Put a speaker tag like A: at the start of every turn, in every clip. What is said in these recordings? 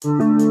A: thank you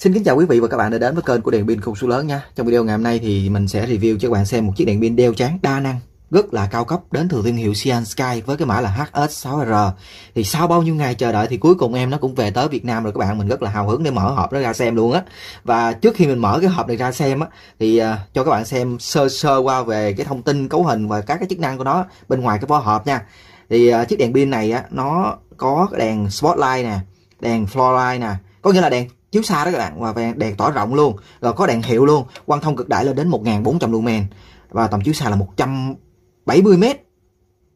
A: Xin kính chào quý vị và các bạn đã đến với kênh của đèn pin không số lớn nha. Trong video ngày hôm nay thì mình sẽ review cho các bạn xem một chiếc đèn pin đeo trắng đa năng rất là cao cấp đến từ thương hiệu Cyan Sky với cái mã là HS6R. Thì sau bao nhiêu ngày chờ đợi thì cuối cùng em nó cũng về tới Việt Nam rồi các bạn, mình rất là hào hứng để mở hộp nó ra xem luôn á. Và trước khi mình mở cái hộp này ra xem á thì ờ, cho các bạn xem sơ sơ qua về cái thông tin cấu hình và các cái chức năng của nó bên ngoài cái vỏ hộp nha. Thì ờ, chiếc đèn pin này á nó có đèn spotlight nè, đèn floor light nè, có nghĩa là đèn chiếu xa đó các bạn và đèn tỏa rộng luôn rồi có đèn hiệu luôn quang thông cực đại lên đến 1.400 lumen và tầm chiếu xa là 170 m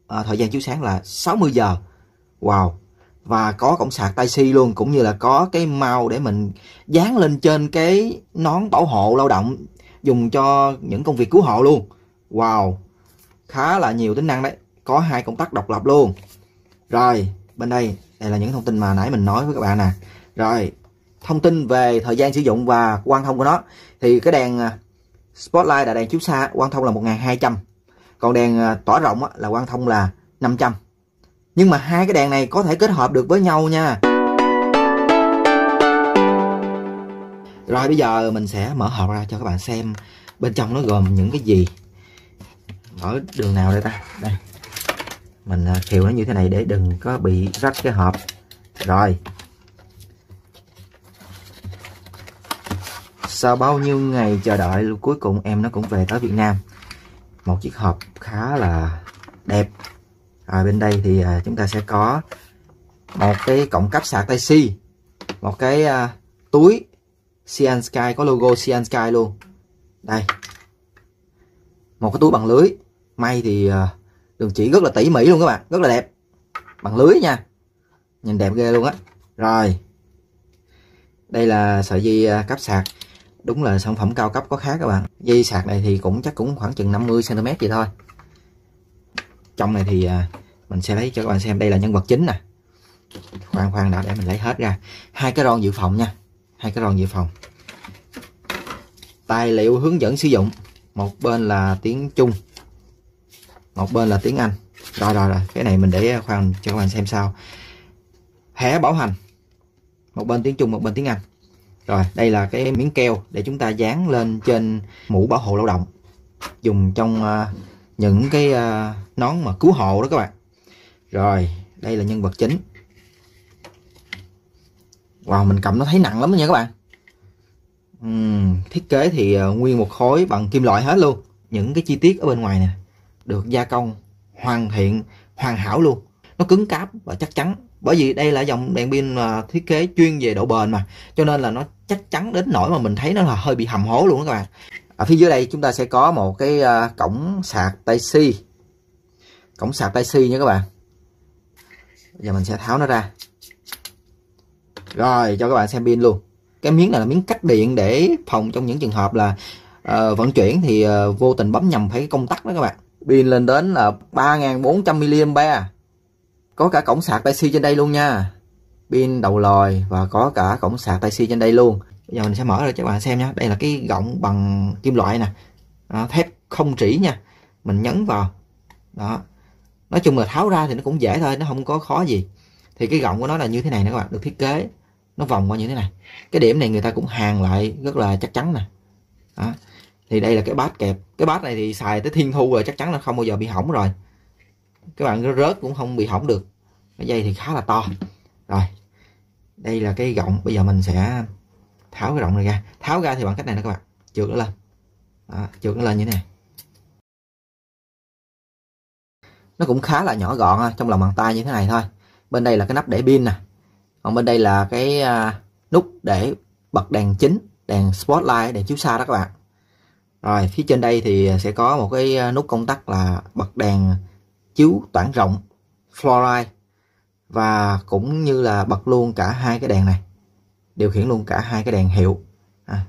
A: à, thời gian chiếu sáng là 60 giờ wow và có cổng sạc tai si luôn cũng như là có cái mau để mình dán lên trên cái nón bảo hộ lao động dùng cho những công việc cứu hộ luôn wow khá là nhiều tính năng đấy có hai công tắc độc lập luôn rồi bên đây đây là những thông tin mà nãy mình nói với các bạn nè rồi thông tin về thời gian sử dụng và quang thông của nó thì cái đèn à, spotlight là đèn chiếu xa quang thông là 1200 còn đèn à, tỏa rộng là quang thông là 500 nhưng mà hai cái đèn này có thể kết hợp được với nhau nha Rồi bây giờ mình sẽ mở hộp ra cho các bạn xem bên trong nó gồm những cái gì Mở đường nào đây ta Đây Mình thiều à, nó như thế này để đừng có bị rách cái hộp Rồi Sau bao nhiêu ngày chờ đợi cuối cùng em nó cũng về tới Việt Nam Một chiếc hộp khá là đẹp Rồi bên đây thì à, chúng ta sẽ có một cái cổng cắp sạc tay si Một cái uh, túi Cyan Sky có logo Cyan Sky luôn Đây Một cái túi bằng lưới May thì uh, đường chỉ rất là tỉ mỉ luôn các bạn Rất là đẹp Bằng lưới nha Nhìn đẹp ghê luôn á Rồi đây là sợi dây cắp sạc đúng là sản phẩm cao cấp có khác các bạn dây sạc này thì cũng chắc cũng khoảng chừng 50 cm vậy thôi trong này thì à, mình sẽ lấy cho các bạn xem đây là nhân vật chính nè khoan khoan đã để mình lấy hết ra hai cái ron dự phòng nha hai cái ron dự phòng tài liệu hướng dẫn sử dụng một bên là tiếng Trung một bên là tiếng Anh rồi rồi rồi cái này mình để khoan cho các bạn xem sau thẻ bảo hành một bên tiếng Trung một bên tiếng Anh rồi, đây là cái miếng keo để chúng ta dán lên trên mũ bảo hộ lao động dùng trong uh, những cái uh, nón mà cứu hộ đó các bạn. Rồi, đây là nhân vật chính. Wow, mình cầm nó thấy nặng lắm nha các bạn. Uhm, thiết kế thì uh, nguyên một khối bằng kim loại hết luôn. Những cái chi tiết ở bên ngoài nè được gia công hoàn thiện, hoàn hảo luôn nó cứng cáp và chắc chắn bởi vì đây là dòng đèn pin mà thiết kế chuyên về độ bền mà cho nên là nó chắc chắn đến nỗi mà mình thấy nó là hơi bị hầm hố luôn đó các bạn ở phía dưới đây chúng ta sẽ có một cái à, cổng sạc tay si cổng sạc tay si nha các bạn giờ mình sẽ tháo nó ra rồi cho các bạn xem pin luôn cái miếng này là miếng cách điện để phòng trong những trường hợp là uh, vận chuyển thì uh, vô tình bấm nhầm phải công tắc đó các bạn pin lên đến là 3.400 mAh có cả cổng sạc Type-C trên đây luôn nha. Pin đầu lòi và có cả cổng sạc Type-C trên đây luôn. Bây giờ mình sẽ mở ra cho các bạn xem nha. Đây là cái gọng bằng kim loại nè. À, thép không chỉ nha. Mình nhấn vào. Đó. Nói chung là tháo ra thì nó cũng dễ thôi, nó không có khó gì. Thì cái gọng của nó là như thế này nè các bạn, được thiết kế nó vòng qua như thế này. Cái điểm này người ta cũng hàng lại rất là chắc chắn nè. Đó. Thì đây là cái bát kẹp. Cái bát này thì xài tới thiên thu rồi chắc chắn là không bao giờ bị hỏng rồi các bạn rớt cũng không bị hỏng được cái dây thì khá là to rồi đây là cái gọng bây giờ mình sẽ tháo cái gọng này ra tháo ra thì bằng cách này nè các bạn trượt nó lên đó, trượt nó lên như thế này nó cũng khá là nhỏ gọn trong lòng bàn tay như thế này thôi bên đây là cái nắp để pin nè còn bên đây là cái à, nút để bật đèn chính đèn spotlight đèn chiếu xa đó các bạn rồi phía trên đây thì sẽ có một cái à, nút công tắc là bật đèn chiếu toản rộng, fluoride và cũng như là bật luôn cả hai cái đèn này. Điều khiển luôn cả hai cái đèn hiệu. À.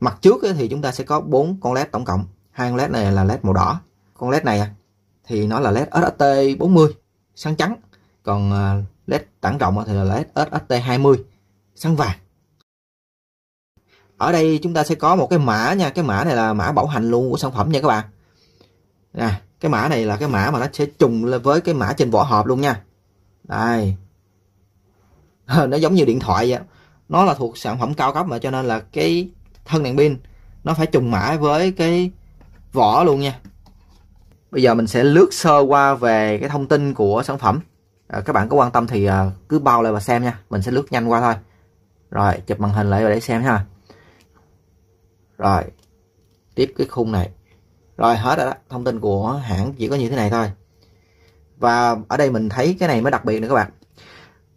A: Mặt trước thì chúng ta sẽ có bốn con LED tổng cộng. Hai con LED này là LED màu đỏ. Con LED này à, thì nó là LED SST40 sáng trắng, còn à, LED tản rộng thì là LED SST20 sáng vàng ở đây chúng ta sẽ có một cái mã nha cái mã này là mã bảo hành luôn của sản phẩm nha các bạn à, cái mã này là cái mã mà nó sẽ trùng với cái mã trên vỏ hộp luôn nha đây nó giống như điện thoại vậy nó là thuộc sản phẩm cao cấp mà cho nên là cái thân đèn pin nó phải trùng mã với cái vỏ luôn nha bây giờ mình sẽ lướt sơ qua về cái thông tin của sản phẩm à, các bạn có quan tâm thì à, cứ bao lại và xem nha mình sẽ lướt nhanh qua thôi rồi chụp màn hình lại và để xem ha rồi tiếp cái khung này rồi hết rồi đó thông tin của hãng chỉ có như thế này thôi và ở đây mình thấy cái này mới đặc biệt nữa các bạn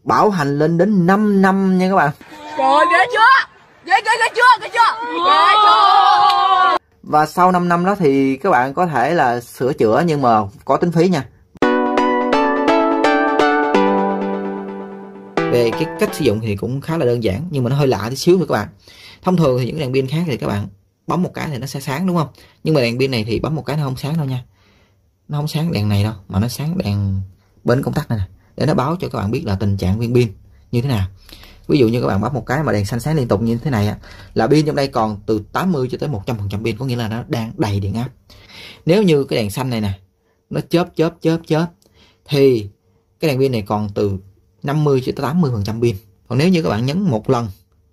A: bảo hành lên đến 5 năm nha các bạn trời ghê chưa ghê ghê ghê chưa ghê chưa ghê chưa và sau 5 năm đó thì các bạn có thể là sửa chữa nhưng mà có tính phí nha về cái cách sử dụng thì cũng khá là đơn giản nhưng mà nó hơi lạ tí xíu nữa các bạn thông thường thì những đèn pin khác thì các bạn bấm một cái thì nó sẽ sáng đúng không nhưng mà đèn pin này thì bấm một cái nó không sáng đâu nha nó không sáng đèn này đâu mà nó sáng đèn bên công tắc này nè để nó báo cho các bạn biết là tình trạng viên pin như thế nào ví dụ như các bạn bấm một cái mà đèn xanh sáng liên tục như thế này là pin trong đây còn từ 80 cho tới 100 phần trăm pin có nghĩa là nó đang đầy điện áp nếu như cái đèn xanh này nè nó chớp chớp chớp chớp thì cái đèn pin này còn từ 50 cho tới 80 phần trăm pin còn nếu như các bạn nhấn một lần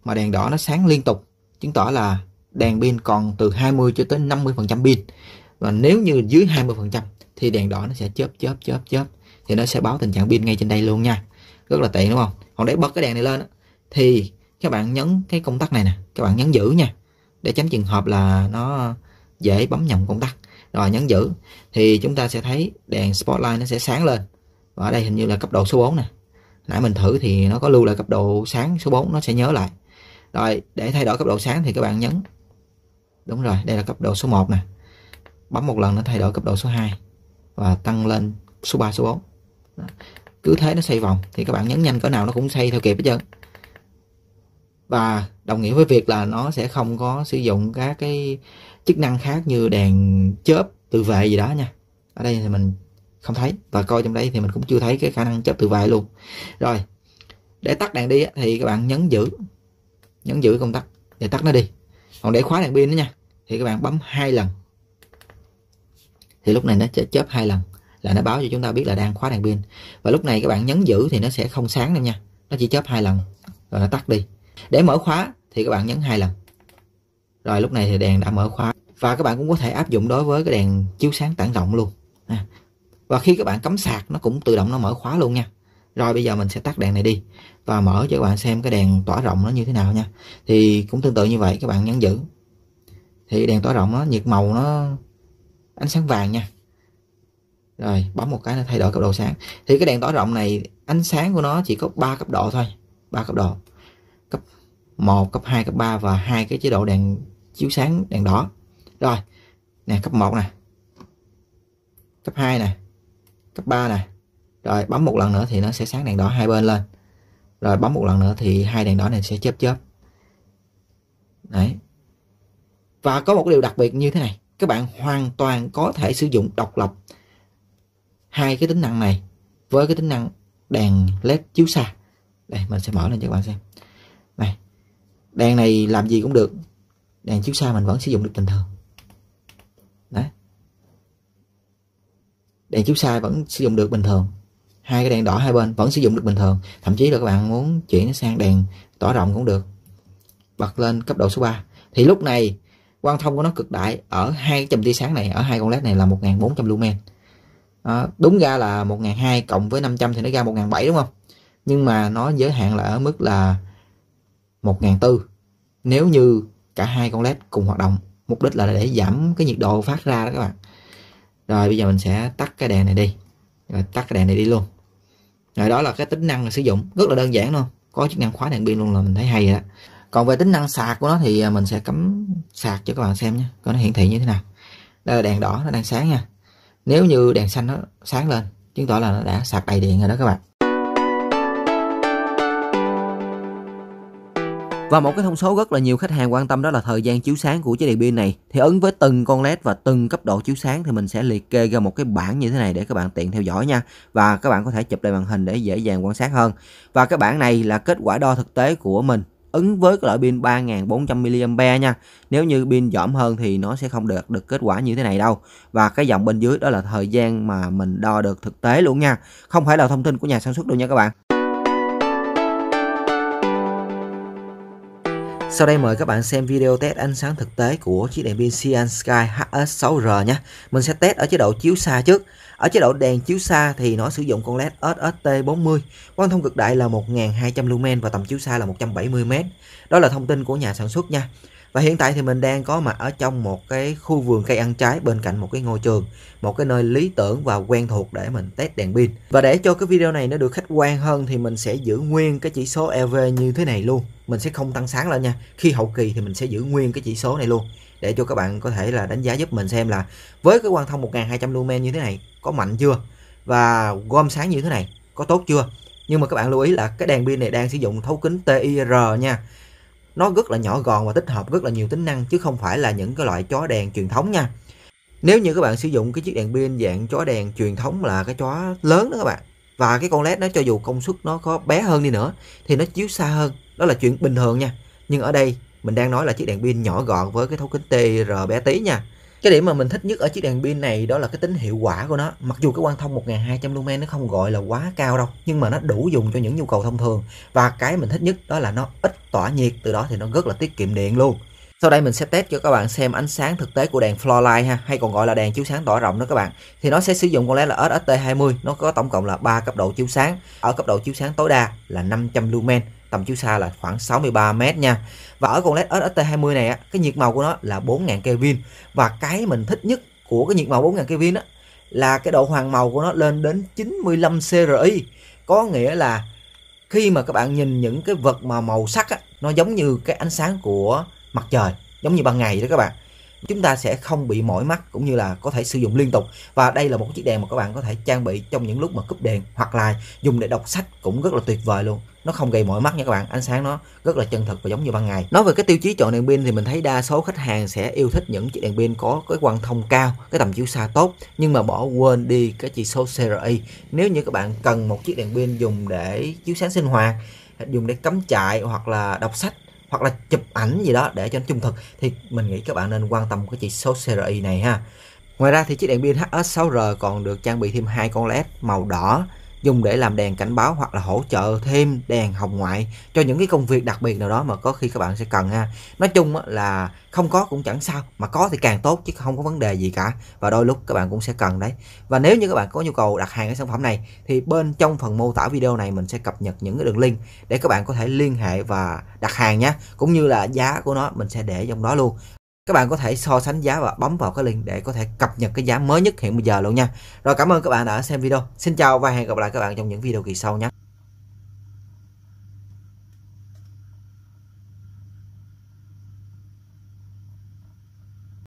A: mà đèn đỏ nó sáng liên tục chứng tỏ là đèn pin còn từ 20 cho tới 50% pin và nếu như dưới 20% thì đèn đỏ nó sẽ chớp chớp chớp chớp thì nó sẽ báo tình trạng pin ngay trên đây luôn nha rất là tiện đúng không còn để bật cái đèn này lên thì các bạn nhấn cái công tắc này nè các bạn nhấn giữ nha để tránh trường hợp là nó dễ bấm nhầm công tắc rồi nhấn giữ thì chúng ta sẽ thấy đèn spotlight nó sẽ sáng lên và ở đây hình như là cấp độ số 4 nè nãy mình thử thì nó có lưu lại cấp độ sáng số 4 nó sẽ nhớ lại rồi để thay đổi cấp độ sáng thì các bạn nhấn đúng rồi đây là cấp độ số 1 nè bấm một lần nó thay đổi cấp độ số 2 và tăng lên số 3 số 4 đó. cứ thế nó xoay vòng thì các bạn nhấn nhanh cỡ nào nó cũng xoay theo kịp hết trơn và đồng nghĩa với việc là nó sẽ không có sử dụng các cái chức năng khác như đèn chớp tự vệ gì đó nha ở đây thì mình không thấy và coi trong đây thì mình cũng chưa thấy cái khả năng chớp tự vệ luôn rồi để tắt đèn đi thì các bạn nhấn giữ nhấn giữ công tắc để tắt nó đi còn để khóa đèn pin đó nha thì các bạn bấm hai lần thì lúc này nó chớp hai lần là nó báo cho chúng ta biết là đang khóa đèn pin và lúc này các bạn nhấn giữ thì nó sẽ không sáng đâu nha nó chỉ chớp hai lần rồi nó tắt đi để mở khóa thì các bạn nhấn hai lần rồi lúc này thì đèn đã mở khóa và các bạn cũng có thể áp dụng đối với cái đèn chiếu sáng tản rộng luôn à. và khi các bạn cắm sạc nó cũng tự động nó mở khóa luôn nha rồi bây giờ mình sẽ tắt đèn này đi và mở cho các bạn xem cái đèn tỏa rộng nó như thế nào nha. Thì cũng tương tự như vậy các bạn nhấn giữ. Thì đèn tỏa rộng nó nhiệt màu nó ánh sáng vàng nha. Rồi bấm một cái nó thay đổi cấp độ sáng. Thì cái đèn tỏa rộng này ánh sáng của nó chỉ có 3 cấp độ thôi, 3 cấp độ. Cấp 1, cấp 2, cấp 3 và hai cái chế độ đèn chiếu sáng đèn đỏ. Rồi. Nè cấp 1 nè. Cấp 2 nè. Cấp 3 nè rồi bấm một lần nữa thì nó sẽ sáng đèn đỏ hai bên lên rồi bấm một lần nữa thì hai đèn đỏ này sẽ chớp chớp đấy và có một điều đặc biệt như thế này các bạn hoàn toàn có thể sử dụng độc lập hai cái tính năng này với cái tính năng đèn led chiếu xa đây mình sẽ mở lên cho các bạn xem này đèn này làm gì cũng được đèn chiếu xa mình vẫn sử dụng được bình thường đấy đèn chiếu xa vẫn sử dụng được bình thường hai cái đèn đỏ hai bên vẫn sử dụng được bình thường thậm chí là các bạn muốn chuyển sang đèn tỏ rộng cũng được bật lên cấp độ số 3 thì lúc này quang thông của nó cực đại ở hai chùm tia sáng này ở hai con led này là 1400 lumen à, đúng ra là 1200 cộng với 500 thì nó ra 1700 đúng không nhưng mà nó giới hạn là ở mức là 1400 nếu như cả hai con led cùng hoạt động mục đích là để giảm cái nhiệt độ phát ra đó các bạn rồi bây giờ mình sẽ tắt cái đèn này đi rồi tắt cái đèn này đi luôn rồi đó là cái tính năng sử dụng rất là đơn giản luôn có chức năng khóa đèn pin luôn là mình thấy hay rồi đó còn về tính năng sạc của nó thì à, mình sẽ cắm sạc cho các bạn xem nhé coi nó hiển thị như thế nào đây là đèn đỏ nó đang sáng nha nếu như đèn xanh nó sáng lên chứng tỏ là nó đã sạc đầy điện rồi đó các bạn Và một cái thông số rất là nhiều khách hàng quan tâm đó là thời gian chiếu sáng của chiếc đèn pin này. Thì ứng với từng con LED và từng cấp độ chiếu sáng thì mình sẽ liệt kê ra một cái bảng như thế này để các bạn tiện theo dõi nha. Và các bạn có thể chụp lại màn hình để dễ dàng quan sát hơn. Và cái bảng này là kết quả đo thực tế của mình ứng với cái loại pin 3400 mAh nha. Nếu như pin giỏm hơn thì nó sẽ không được được kết quả như thế này đâu. Và cái dòng bên dưới đó là thời gian mà mình đo được thực tế luôn nha. Không phải là thông tin của nhà sản xuất đâu nha các bạn. Sau đây mời các bạn xem video test ánh sáng thực tế của chiếc đèn pin Cyan Sky HS6R nhé. Mình sẽ test ở chế độ chiếu xa trước. Ở chế độ đèn chiếu xa thì nó sử dụng con LED SST40, quang thông cực đại là 1200 lumen và tầm chiếu xa là 170m. Đó là thông tin của nhà sản xuất nha và hiện tại thì mình đang có mặt ở trong một cái khu vườn cây ăn trái bên cạnh một cái ngôi trường một cái nơi lý tưởng và quen thuộc để mình test đèn pin và để cho cái video này nó được khách quan hơn thì mình sẽ giữ nguyên cái chỉ số EV như thế này luôn mình sẽ không tăng sáng lên nha khi hậu kỳ thì mình sẽ giữ nguyên cái chỉ số này luôn để cho các bạn có thể là đánh giá giúp mình xem là với cái quang thông 1200 lumen như thế này có mạnh chưa và gom sáng như thế này có tốt chưa nhưng mà các bạn lưu ý là cái đèn pin này đang sử dụng thấu kính TIR nha nó rất là nhỏ gọn và tích hợp rất là nhiều tính năng chứ không phải là những cái loại chó đèn truyền thống nha nếu như các bạn sử dụng cái chiếc đèn pin dạng chó đèn truyền thống là cái chó lớn đó các bạn và cái con led nó cho dù công suất nó có bé hơn đi nữa thì nó chiếu xa hơn đó là chuyện bình thường nha nhưng ở đây mình đang nói là chiếc đèn pin nhỏ gọn với cái thấu kính TR bé tí nha cái điểm mà mình thích nhất ở chiếc đèn pin này đó là cái tính hiệu quả của nó mặc dù cái quang thông 1200 lumen nó không gọi là quá cao đâu nhưng mà nó đủ dùng cho những nhu cầu thông thường và cái mình thích nhất đó là nó ít tỏa nhiệt từ đó thì nó rất là tiết kiệm điện luôn sau đây mình sẽ test cho các bạn xem ánh sáng thực tế của đèn floorlight ha hay còn gọi là đèn chiếu sáng tỏa rộng đó các bạn thì nó sẽ sử dụng con led là SST20 nó có tổng cộng là 3 cấp độ chiếu sáng ở cấp độ chiếu sáng tối đa là 500 lumen tầm chiếu xa là khoảng 63 m nha. Và ở con LED ST20 này á, cái nhiệt màu của nó là 4000 Kelvin và cái mình thích nhất của cái nhiệt màu 4000 Kelvin á là cái độ hoàng màu của nó lên đến 95 CRI. Có nghĩa là khi mà các bạn nhìn những cái vật mà màu sắc á, nó giống như cái ánh sáng của mặt trời, giống như ban ngày đó các bạn chúng ta sẽ không bị mỏi mắt cũng như là có thể sử dụng liên tục và đây là một chiếc đèn mà các bạn có thể trang bị trong những lúc mà cúp đèn hoặc là dùng để đọc sách cũng rất là tuyệt vời luôn nó không gây mỏi mắt nha các bạn ánh sáng nó rất là chân thật và giống như ban ngày nói về cái tiêu chí chọn đèn pin thì mình thấy đa số khách hàng sẽ yêu thích những chiếc đèn pin có cái quang thông cao cái tầm chiếu xa tốt nhưng mà bỏ quên đi cái chỉ số CRI nếu như các bạn cần một chiếc đèn pin dùng để chiếu sáng sinh hoạt dùng để cắm trại hoặc là đọc sách hoặc là chụp ảnh gì đó để cho nó trung thực thì mình nghĩ các bạn nên quan tâm cái chỉ số CRI này ha Ngoài ra thì chiếc đèn pin HS6R còn được trang bị thêm hai con LED màu đỏ dùng để làm đèn cảnh báo hoặc là hỗ trợ thêm đèn hồng ngoại cho những cái công việc đặc biệt nào đó mà có khi các bạn sẽ cần ha nói chung là không có cũng chẳng sao mà có thì càng tốt chứ không có vấn đề gì cả và đôi lúc các bạn cũng sẽ cần đấy và nếu như các bạn có nhu cầu đặt hàng cái sản phẩm này thì bên trong phần mô tả video này mình sẽ cập nhật những cái đường link để các bạn có thể liên hệ và đặt hàng nhé cũng như là giá của nó mình sẽ để trong đó luôn các bạn có thể so sánh giá và bấm vào cái link để có thể cập nhật cái giá mới nhất hiện bây giờ luôn nha rồi cảm ơn các bạn đã xem video xin chào và hẹn gặp lại các bạn trong những video kỳ sau nhé